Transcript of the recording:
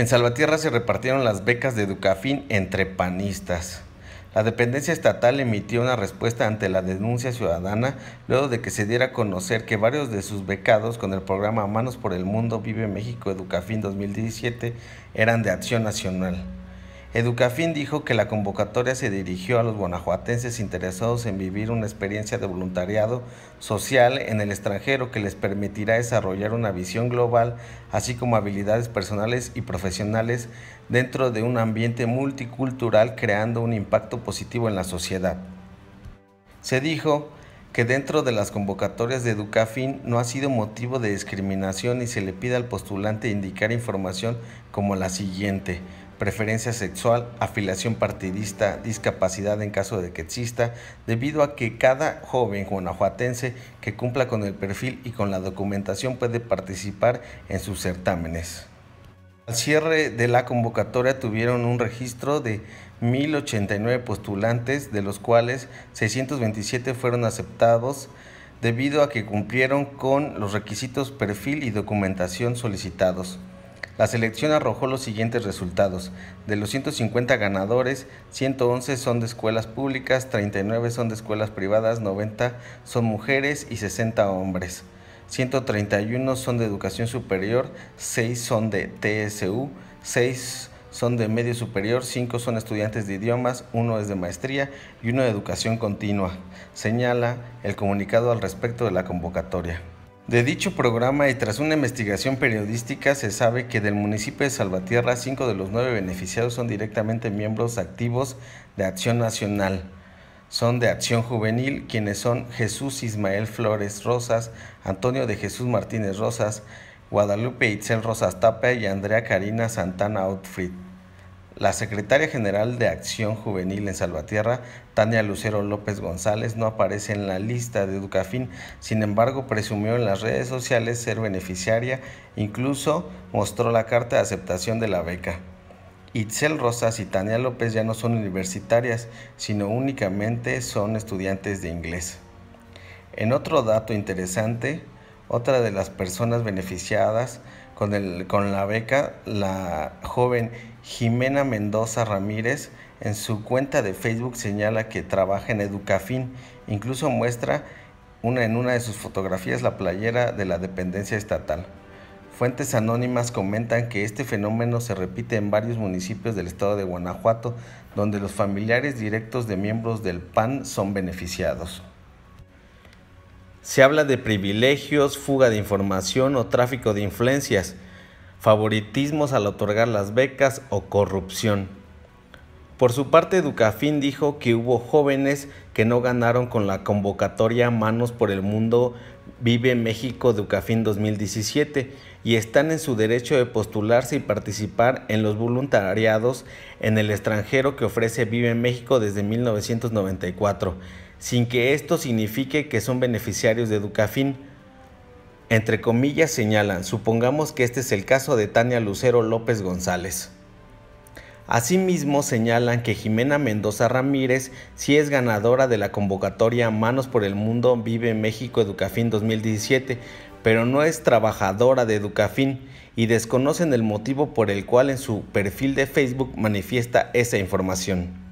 En Salvatierra se repartieron las becas de Educafín entre panistas. La dependencia estatal emitió una respuesta ante la denuncia ciudadana luego de que se diera a conocer que varios de sus becados con el programa Manos por el Mundo Vive México Educafín 2017 eran de Acción Nacional. Educafin dijo que la convocatoria se dirigió a los guanajuatenses interesados en vivir una experiencia de voluntariado social en el extranjero que les permitirá desarrollar una visión global, así como habilidades personales y profesionales dentro de un ambiente multicultural creando un impacto positivo en la sociedad. Se dijo que dentro de las convocatorias de Educafin no ha sido motivo de discriminación y se le pide al postulante indicar información como la siguiente preferencia sexual, afiliación partidista, discapacidad en caso de que exista, debido a que cada joven guanajuatense que cumpla con el perfil y con la documentación puede participar en sus certámenes. Al cierre de la convocatoria tuvieron un registro de 1.089 postulantes, de los cuales 627 fueron aceptados debido a que cumplieron con los requisitos perfil y documentación solicitados. La selección arrojó los siguientes resultados. De los 150 ganadores, 111 son de escuelas públicas, 39 son de escuelas privadas, 90 son mujeres y 60 hombres. 131 son de educación superior, 6 son de TSU, 6 son de medio superior, 5 son estudiantes de idiomas, 1 es de maestría y 1 de educación continua, señala el comunicado al respecto de la convocatoria de dicho programa y tras una investigación periodística se sabe que del municipio de Salvatierra cinco de los nueve beneficiados son directamente miembros activos de Acción Nacional. Son de Acción Juvenil quienes son Jesús Ismael Flores Rosas, Antonio de Jesús Martínez Rosas, Guadalupe Itzel Rosas Tapia y Andrea Karina Santana Outfit. La secretaria general de Acción Juvenil en Salvatierra, Tania Lucero López González, no aparece en la lista de Educafin, sin embargo presumió en las redes sociales ser beneficiaria, incluso mostró la carta de aceptación de la beca. Itzel Rosas y Tania López ya no son universitarias, sino únicamente son estudiantes de inglés. En otro dato interesante, otra de las personas beneficiadas con, la beca, la joven Jimena Mendoza Ramírez, en su cuenta de Facebook señala que trabaja en Educafin, incluso muestra una, en una de sus fotografías la playera de la dependencia estatal. Fuentes anónimas comentan que este fenómeno se repite en varios municipios del estado de Guanajuato, donde los familiares directos de miembros del PAN son beneficiados. Se habla de privilegios, fuga de información o tráfico de influencias, favoritismos al otorgar las becas o corrupción. Por su parte, Ducafín dijo que hubo jóvenes que no ganaron con la convocatoria Manos por el Mundo Vive México Ducafín 2017 y están en su derecho de postularse y participar en los voluntariados en el extranjero que ofrece Vive México desde 1994 sin que esto signifique que son beneficiarios de Educafin. Entre comillas señalan, supongamos que este es el caso de Tania Lucero López González. Asimismo señalan que Jimena Mendoza Ramírez sí es ganadora de la convocatoria Manos por el Mundo Vive México Educafin 2017, pero no es trabajadora de Educafin y desconocen el motivo por el cual en su perfil de Facebook manifiesta esa información.